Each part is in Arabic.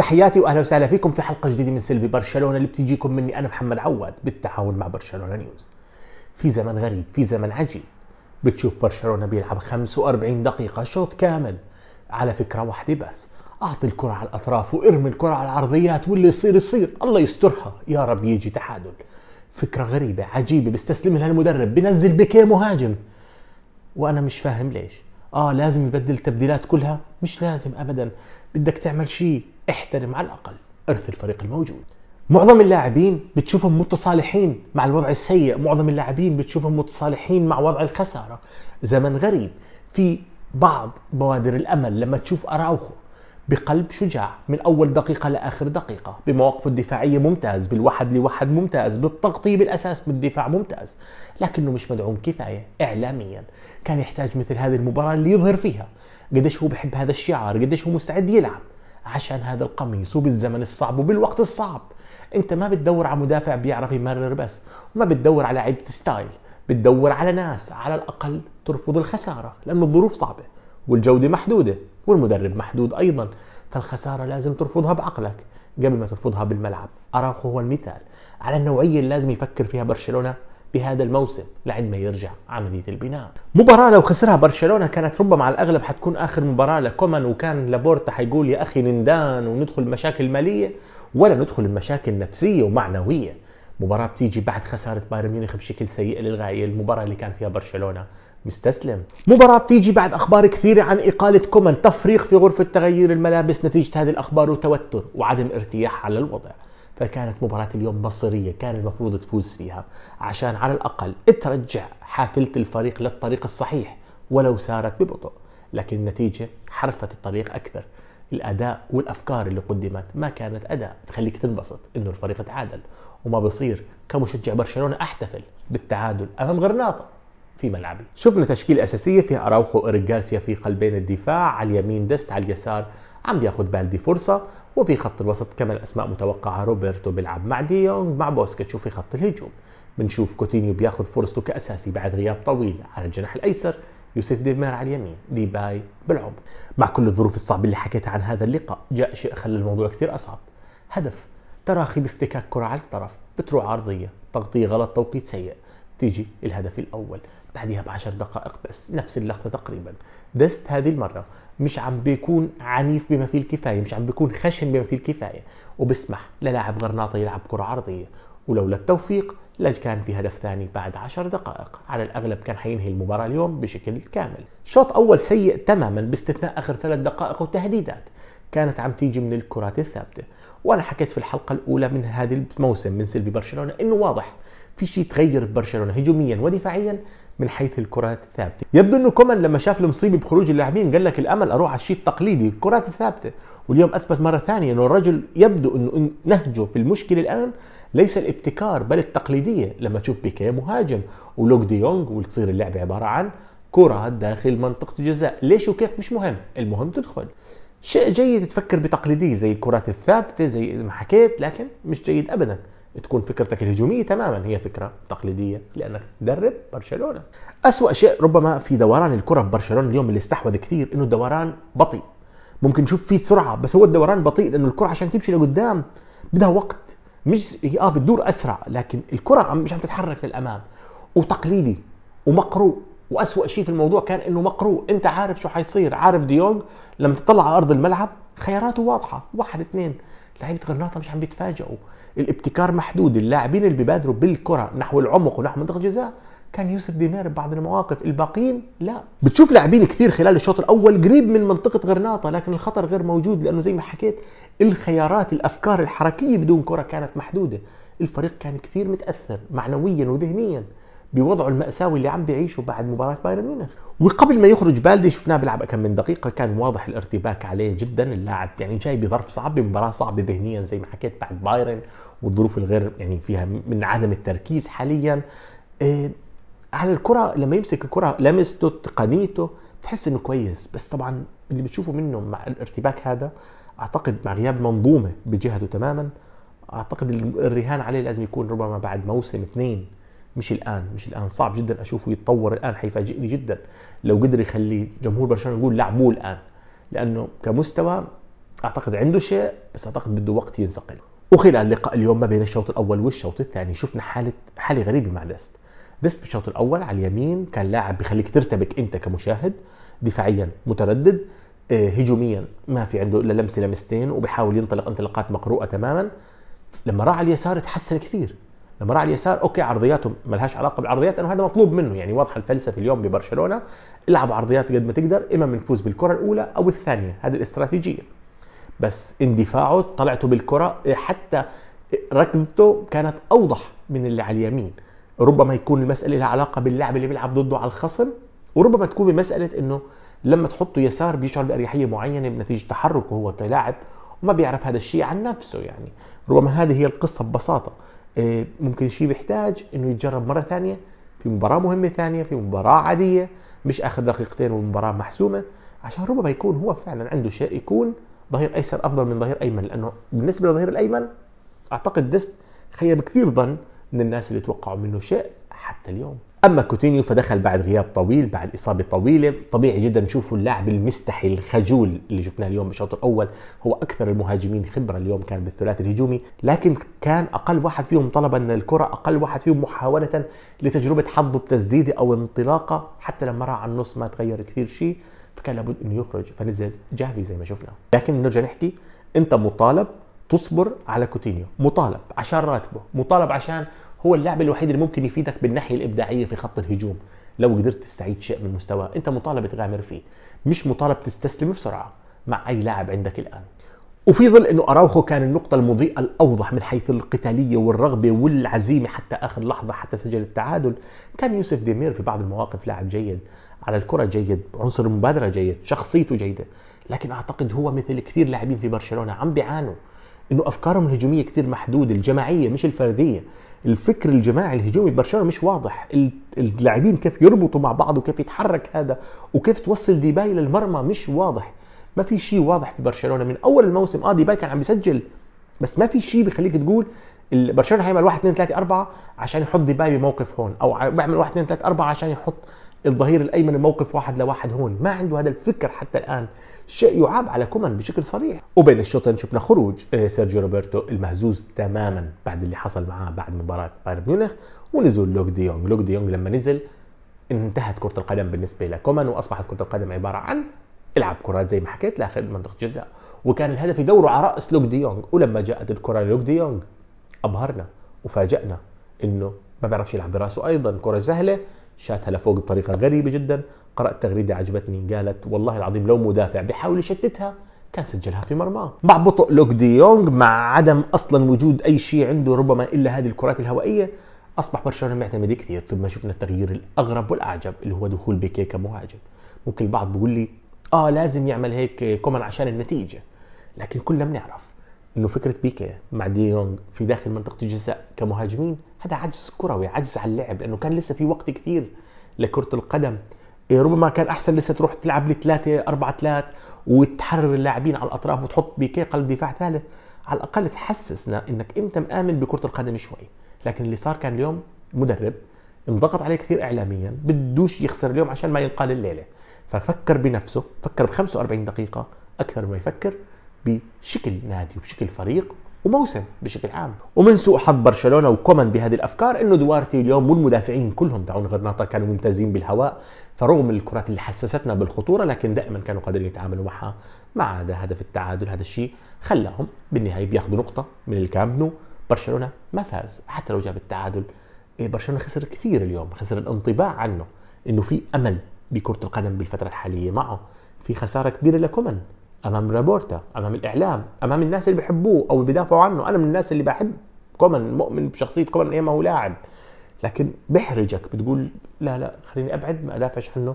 تحياتي واهلا وسهلا فيكم في حلقه جديده من سلبي برشلونه اللي بتجيكم مني انا محمد عواد بالتعاون مع برشلونه نيوز. في زمن غريب، في زمن عجيب. بتشوف برشلونه بيلعب 45 دقيقه شوط كامل على فكره واحده بس، اعطي الكره على الاطراف وارمي الكره على العرضيات واللي يصير يصير، الله يسترها، يا رب يجي تعادل. فكره غريبه عجيبه بيستسلم لها المدرب، بنزل بكي مهاجم. وانا مش فاهم ليش. اه لازم يبدل التبديلات كلها؟ مش لازم ابدا، بدك تعمل شيء احترم على الأقل إرث الفريق الموجود معظم اللاعبين بتشوفهم متصالحين مع الوضع السيء معظم اللاعبين بتشوفهم متصالحين مع وضع الخسارة زمن غريب في بعض بوادر الأمل لما تشوف أراوخو بقلب شجاع من أول دقيقة لآخر دقيقة بمواقفه الدفاعية ممتاز بالواحد لواحد ممتاز بالتغطية بالأساس بالدفاع ممتاز لكنه مش مدعوم كفاية إعلاميا كان يحتاج مثل هذه المباراة اللي يظهر فيها قديش هو بحب هذا الشعار قديش هو مستعد يلعب عشان هذا القميص وبالزمن الصعب وبالوقت الصعب انت ما بتدور على مدافع بيعرف يمرر بس وما بتدور على عيبة ستايل بتدور على ناس على الأقل ترفض الخسارة لأن الظروف صعبة والجودة محدودة والمدرب محدود أيضا فالخسارة لازم ترفضها بعقلك قبل ما ترفضها بالملعب أراخو هو المثال على النوعية اللي لازم يفكر فيها برشلونة بهذا الموسم لعند ما يرجع عمليه البناء. مباراه لو خسرها برشلونه كانت ربما على الاغلب حتكون اخر مباراه لكومان وكان لابورتا حيقول يا اخي نندان وندخل مشاكل ماليه ولا ندخل مشاكل نفسيه ومعنويه. مباراه بتيجي بعد خساره بايرن ميونخ بشكل سيء للغايه، المباراه اللي كان فيها برشلونه مستسلم مباراة بتيجي بعد أخبار كثيرة عن إقالة كومان تفريق في غرفة تغيير الملابس نتيجة هذه الأخبار وتوتر وعدم ارتياح على الوضع فكانت مباراة اليوم مصيرية كان المفروض تفوز فيها عشان على الأقل ترجع حافلة الفريق للطريق الصحيح ولو سارت ببطء لكن النتيجة حرفت الطريق أكثر الأداء والأفكار اللي قدمت ما كانت أداء تخليك تنبسط إنه الفريق تعادل وما بصير كمشجع برشلونة أحتفل بالتعادل أمام غرناطة في ملعبي شفنا تشكيلة أساسية فيها أراوخو إيريك جارسيا في قلبين الدفاع على اليمين دست على اليسار عم بياخد بالدي فرصة وفي خط الوسط كمان أسماء متوقعة روبرتو بيلعب مع دي يونغ مع بوسكيتش وفي خط الهجوم بنشوف كوتينيو بياخد فرصته كأساسي بعد غياب طويل على الجناح الأيسر يوسف ديمير على اليمين ديباي بالعمق مع كل الظروف الصعبة اللي حكيتها عن هذا اللقاء جاء شيء خلى الموضوع كثير أصعب هدف تراخي بافتكاك كرة على الطرف بتروح عرضية تغطية غلط توقيت سيء تيجي الهدف الاول بعدها ب 10 دقائق بس نفس اللقطه تقريبا دست هذه المره مش عم بيكون عنيف بما فيه الكفايه مش عم بيكون خشن بما فيه الكفايه وبسمح للاعب غرناطه يلعب كره عرضيه ولولا التوفيق كان في هدف ثاني بعد 10 دقائق على الأغلب كان حينهي المباراة اليوم بشكل كامل شوط أول سيء تماما باستثناء آخر ثلاث دقائق وتهديدات كانت عم تيجي من الكرات الثابتة وأنا حكيت في الحلقة الأولى من هذا الموسم من سيلفي برشلونة إنه واضح في شيء تغير في برشلونه هجوميا ودفاعيا من حيث الكرات الثابته يبدو انه كومان لما شاف المصيبه بخروج اللاعبين قال لك الامل اروح على الشيء التقليدي الكرات الثابته واليوم اثبت مره ثانيه انه الرجل يبدو انه نهجه في المشكله الان ليس الابتكار بل التقليديه لما تشوف بيكي مهاجم ولوك دي يونغ وتصير اللعبه عباره عن كرات داخل منطقه الجزاء ليش وكيف مش مهم المهم تدخل شيء جيد تفكر بتقليديه زي الكرات الثابته زي ما حكيت لكن مش جيد ابدا تكون فكرتك الهجوميه تماما هي فكره تقليديه لانك تدرب برشلونه. أسوأ شيء ربما في دوران الكره ببرشلونه اليوم اللي استحوذ كثير انه الدوران بطيء. ممكن نشوف فيه سرعه بس هو الدوران بطيء لانه الكره عشان تمشي لقدام بدها وقت مش هي اه بتدور اسرع لكن الكره عم مش عم تتحرك للامام وتقليدي ومقروء وأسوأ شيء في الموضوع كان انه مقروء انت عارف شو حيصير عارف ديونج لما تطلع على ارض الملعب خياراته واضحه واحد اثنين لعيبه غرناطه مش عم بيتفاجئوا الابتكار محدود اللاعبين اللي ببادروا بالكره نحو العمق ونحو منطقه الجزاء كان يوسف ديمير ببعض المواقف الباقيين لا بتشوف لاعبين كثير خلال الشوط الاول قريب من منطقه غرناطه لكن الخطر غير موجود لانه زي ما حكيت الخيارات الافكار الحركيه بدون كره كانت محدوده الفريق كان كثير متاثر معنويا وذهنيا بوضعه المأساوي اللي عم بيعيشه بعد مباراة بايرن ميونخ وقبل ما يخرج بالدي شفناه بيلعب كم من دقيقة كان واضح الارتباك عليه جدا اللاعب يعني جاي بظرف صعب بمباراة صعبة ذهنيا زي ما حكيت بعد بايرن والظروف الغير يعني فيها من عدم التركيز حاليا إيه على الكرة لما يمسك الكرة لمسته تقنيته بتحس انه كويس بس طبعا اللي بتشوفه منه مع الارتباك هذا اعتقد مع غياب منظومة بجهته تماما اعتقد الرهان عليه لازم يكون ربما بعد موسم اثنين مش الان مش الان صعب جدا اشوفه يتطور الان حيفاجئني جدا لو قدر يخلي جمهور برشلونه يقول لعبوه الان لانه كمستوى اعتقد عنده شيء بس اعتقد بده وقت ينسقل وخلال لقاء اليوم ما بين الشوط الاول والشوط الثاني شفنا حاله حاله غريبه مع ديست ديست بالشوط الاول على اليمين كان لاعب بخليك ترتبك انت كمشاهد دفاعيا متردد آه، هجوميا ما في عنده الا لمسه لمستين وبحاول ينطلق انطلاقات مقروءه تماما لما راح على اليسار تحسن كثير لما راح اليسار اوكي عرضياته لهاش علاقه بالعرضيات لانه هذا مطلوب منه يعني واضحه الفلسفه اليوم ببرشلونه العب عرضيات قد ما تقدر اما بنفوز بالكره الاولى او الثانيه هذه الاستراتيجيه بس اندفاعه طلعته بالكره إيه، حتى ركضته كانت اوضح من اللي على اليمين ربما يكون المساله لها علاقه باللاعب اللي بيلعب ضده على الخصم وربما تكون بمساله انه لما تحطه يسار بيشعر باريحيه معينه بنتيجه تحركه هو كلاعب وما بيعرف هذا الشيء عن نفسه يعني ربما هذه هي القصه ببساطه آه، ممكن شيء بيحتاج انه يتجرب مره ثانيه في مباراه مهمه ثانيه في مباراه عاديه مش اخذ دقيقتين والمباراه محسومه عشان ربما يكون هو فعلا عنده شيء يكون ظهير ايسر افضل من ظهير ايمن لانه بالنسبه للظهير الايمن اعتقد دست خيب كثير ظن من الناس اللي توقعوا منه شيء حتى اليوم اما كوتينيو فدخل بعد غياب طويل بعد اصابه طويله طبيعي جدا نشوف اللاعب المستحي الخجول اللي شفناه اليوم بالشوط الاول هو اكثر المهاجمين خبره اليوم كان بالثلاثي الهجومي لكن كان اقل واحد فيهم طلبا للكره اقل واحد فيهم محاوله لتجربه حظه بتسديده او انطلاقه حتى لما راح على النص ما تغير كثير شيء فكان لابد انه يخرج فنزل جافي زي ما شفنا لكن نرجع نحكي انت مطالب تصبر على كوتينيو مطالب عشان راتبه مطالب عشان هو اللاعب الوحيد اللي ممكن يفيدك بالناحيه الابداعيه في خط الهجوم لو قدرت تستعيد شيء من مستواه انت مطالب تغامر فيه مش مطالب تستسلم بسرعه مع اي لاعب عندك الان وفي ظل انه اراوخو كان النقطه المضيئه الاوضح من حيث القتاليه والرغبه والعزيمه حتى اخر لحظه حتى سجل التعادل كان يوسف ديمير في بعض المواقف لاعب جيد على الكره جيد عنصر المبادره جيد شخصيته جيده لكن اعتقد هو مثل كثير لاعبين في برشلونه عم بيعانوا انه افكارهم الهجوميه كثير محدوده الجماعيه مش الفرديه الفكر الجماعي الهجومي ببرشلونه مش واضح اللاعبين كيف يربطوا مع بعض وكيف يتحرك هذا وكيف توصل ديباي للمرمى مش واضح ما في شيء واضح في برشلونه من اول الموسم اه ديباي كان عم بيسجل بس ما في شيء بخليك تقول برشلونه حيعمل 1 2 3 4 عشان يحط ديباي بموقف هون او بيعمل 1 2 3 4 عشان يحط الظهير الايمن الموقف واحد لواحد هون ما عنده هذا الفكر حتى الان شيء يعاب على كومان بشكل صريح وبين الشوطين شفنا خروج آه، سيرجيو روبرتو المهزوز تماما بعد اللي حصل معاه بعد مباراه بايرن ميونخ ونزول لوك دي يونغ لوك دي يونغ لما نزل انتهت كره القدم بالنسبه لكومان واصبحت كره القدم عباره عن العب كرات زي ما حكيت لاخر منطقه جزاء وكان الهدف يدور على راس لوك دي يونغ ولما جاءت الكره لوك دي يونغ ابهرنا وفاجئنا انه ما بيعرفش يلعب براسه ايضا كره سهله شاتها لفوق بطريقه غريبه جدا قرات تغريده عجبتني قالت والله العظيم لو مدافع بحاول يشتتها كان سجلها في مرماه مع بطء لوك دي يونغ مع عدم اصلا وجود اي شيء عنده ربما الا هذه الكرات الهوائيه اصبح برشلونه معتمد كثير ثم شفنا التغيير الاغرب والاعجب اللي هو دخول بيكي كمهاجم ممكن البعض بيقول لي اه لازم يعمل هيك كومان عشان النتيجه لكن كلنا بنعرف انه فكره بيكي مع دي يونغ في داخل منطقه الجزاء كمهاجمين هذا عجز كروي عجز على اللعب لانه كان لسه في وقت كثير لكره القدم إيه، ربما كان احسن لسه تروح تلعب لثلاثه اربعه ثلاث وتحرر اللاعبين على الاطراف وتحط بيكي قلب دفاع ثالث على الاقل تحسسنا انك انت مآمن بكره القدم شوي لكن اللي صار كان اليوم مدرب انضغط عليه كثير اعلاميا بدوش يخسر اليوم عشان ما ينقال الليله ففكر بنفسه فكر ب 45 دقيقه اكثر ما يفكر بشكل نادي وبشكل فريق وموسم بشكل عام ومن سوء حظ برشلونه وكومان بهذه الافكار انه دوارتي اليوم والمدافعين كلهم تاعون غرناطه كانوا ممتازين بالهواء فرغم الكرات اللي حسستنا بالخطوره لكن دائما كانوا قادرين يتعاملوا معها ما عدا هدف التعادل هذا الشيء خلاهم بالنهايه بياخذوا نقطه من الكامب نو برشلونه ما فاز حتى لو جاب التعادل إيه، برشلونه خسر كثير اليوم خسر الانطباع عنه انه في امل بكره القدم بالفتره الحاليه معه في خساره كبيره لكومان امام رابورتا امام الاعلام امام الناس اللي بحبوه او بيدافعوا عنه انا من الناس اللي بحب كومان مؤمن بشخصيه كومان ايما هو لاعب لكن بحرجك بتقول لا لا خليني ابعد ما ادافعش عنه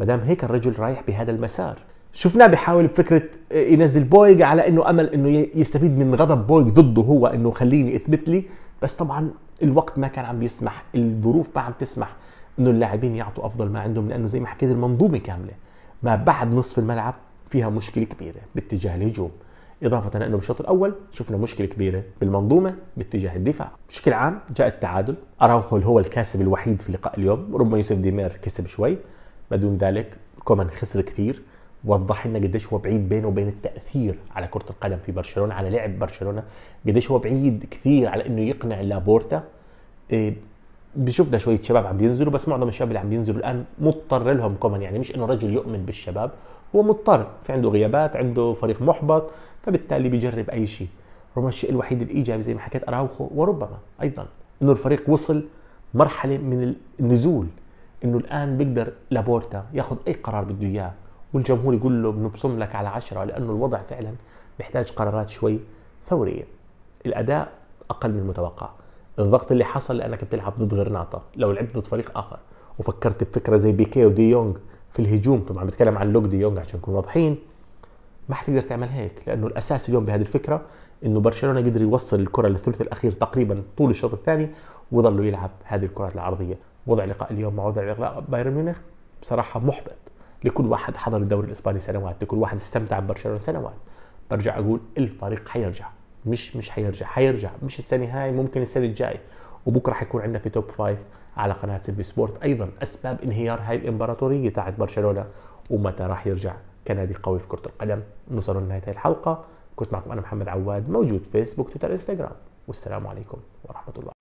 ما دام هيك الرجل رايح بهذا المسار شفناه بيحاول بفكره آه، ينزل بويج على انه امل انه يستفيد من غضب بويج ضده هو انه خليني اثبت لي بس طبعا الوقت ما كان عم بيسمح الظروف ما عم تسمح انه اللاعبين يعطوا افضل ما عندهم لانه زي ما حكيت المنظومه كامله ما بعد نصف الملعب فيها مشكله كبيره باتجاه الهجوم إضافة أنه بالشوط الأول شفنا مشكلة كبيرة بالمنظومة باتجاه الدفاع بشكل عام جاء التعادل أراوخو هو الكاسب الوحيد في لقاء اليوم ربما يوسف ديمير كسب شوي بدون ذلك كومان خسر كثير وضح لنا قديش هو بعيد بينه وبين التاثير على كره القدم في برشلونه على لعب برشلونه قديش هو بعيد كثير على انه يقنع لابورتا إيه، بشوفنا شويه شباب عم بينزلوا بس معظم الشباب اللي عم بينزلوا الان مضطر لهم كومن يعني مش انه رجل يؤمن بالشباب هو مضطر في عنده غيابات عنده فريق محبط فبالتالي بيجرب اي شيء ربما الشيء الوحيد الايجابي زي ما حكيت اراوخو وربما ايضا انه الفريق وصل مرحله من النزول انه الان بيقدر لابورتا ياخذ اي قرار بده اياه والجمهور يقول له بنبصم لك على عشرة لانه الوضع فعلا بيحتاج قرارات شوي ثوريه الاداء اقل من المتوقع الضغط اللي حصل لانك بتلعب ضد غرناطه لو لعبت ضد فريق اخر وفكرت بفكره زي بيكي ودي يونغ في الهجوم طبعا بتكلم عن لوك دي يونغ عشان نكون واضحين ما حتقدر تعمل هيك لانه الاساس اليوم بهذه الفكره انه برشلونه قدر يوصل الكره للثلث الاخير تقريبا طول الشوط الثاني وظلوا يلعب هذه الكرات العرضيه وضع لقاء اليوم مع وضع لقاء بايرن ميونخ بصراحه محبط لكل واحد حضر الدوري الاسباني سنوات لكل واحد استمتع ببرشلونه سنوات برجع اقول الفريق حيرجع مش مش حيرجع حيرجع مش السنه هاي ممكن السنه الجاي وبكره حيكون عندنا في توب فايف على قناه سيلفي سبورت ايضا اسباب انهيار هاي الامبراطوريه تاعت برشلونه ومتى راح يرجع كنادي قوي في كره القدم نوصل لنهايه هاي الحلقه كنت معكم انا محمد عواد موجود فيسبوك تويتر انستغرام والسلام عليكم ورحمه الله